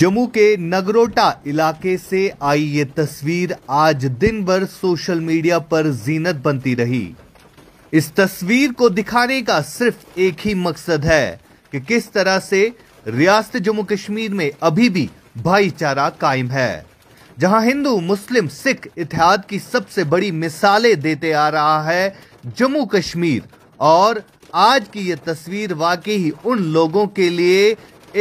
जम्मू के नगरोटा इलाके से आई ये तस्वीर आज दिन भर सोशल मीडिया पर जीनत बनती रही इस तस्वीर को दिखाने का सिर्फ एक ही मकसद है कि किस तरह से रियासत जम्मू कश्मीर में अभी भी भाईचारा कायम है जहां हिंदू मुस्लिम सिख इतिहाद की सबसे बड़ी मिसालें देते आ रहा है जम्मू कश्मीर और आज की ये तस्वीर वाकई ही उन लोगों के लिए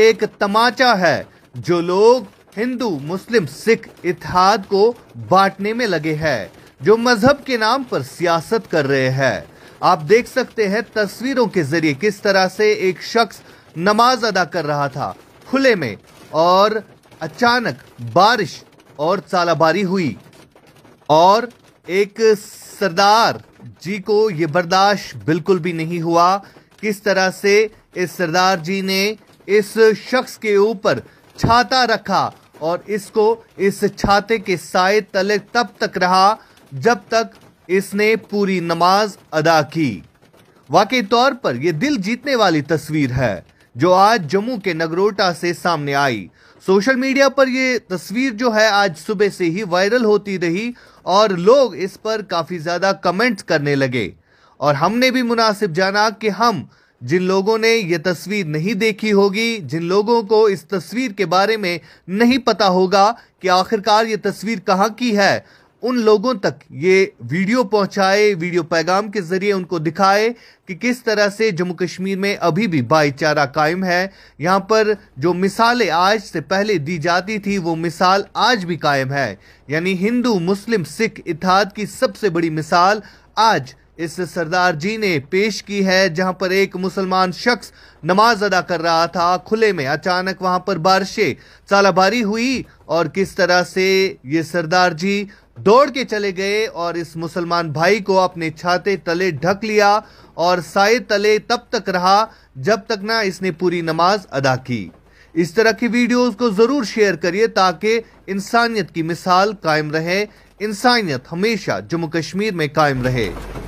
एक तमाचा है जो लोग हिंदू मुस्लिम सिख इतिहाद को बांटने में लगे हैं जो मजहब के नाम पर सियासत कर रहे हैं आप देख सकते हैं तस्वीरों के जरिए किस तरह से एक शख्स नमाज अदा कर रहा था खुले में और अचानक बारिश और चालाबारी हुई और एक सरदार जी को ये बर्दाश्त बिल्कुल भी नहीं हुआ किस तरह से इस सरदार जी ने इस शख्स के ऊपर छाता रखा और इसको इस छाते के साए तले तब तक रहा जब तक इसने पूरी नमाज अदा की वाकई तौर पर यह दिल जीतने वाली तस्वीर है जो आज जम्मू के नगरोटा से सामने आई सोशल मीडिया पर यह तस्वीर जो है आज सुबह से ही वायरल होती रही और लोग इस पर काफ़ी ज़्यादा कमेंट्स करने लगे और हमने भी मुनासिब जाना कि हम जिन लोगों ने ये तस्वीर नहीं देखी होगी जिन लोगों को इस तस्वीर के बारे में नहीं पता होगा कि आखिरकार ये तस्वीर कहाँ की है उन लोगों तक ये वीडियो पहुंचाए वीडियो पैगाम के जरिए उनको दिखाए कि किस तरह से जम्मू कश्मीर में अभी भी भाईचारा कायम है यहाँ पर जो मिसालें आज से पहले दी जाती थी वो मिसाल आज भी कायम है यानी हिंदू मुस्लिम सिख इतिहाद की सबसे बड़ी मिसाल आज इस सरदार जी ने पेश की है जहां पर एक मुसलमान शख्स नमाज अदा कर रहा था खुले में अचानक वहां पर बारिशें चालाबारी हुई और किस तरह से ये सरदार जी दौड़ के चले गए और इस मुसलमान भाई को अपने छाते तले ढक लिया और साए तले तब तक रहा जब तक ना इसने पूरी नमाज अदा की इस तरह की वीडियोस को ज़रूर शेयर करिए ताकि इंसानियत की मिसाल कायम रहे इंसानियत हमेशा जम्मू कश्मीर में कायम रहे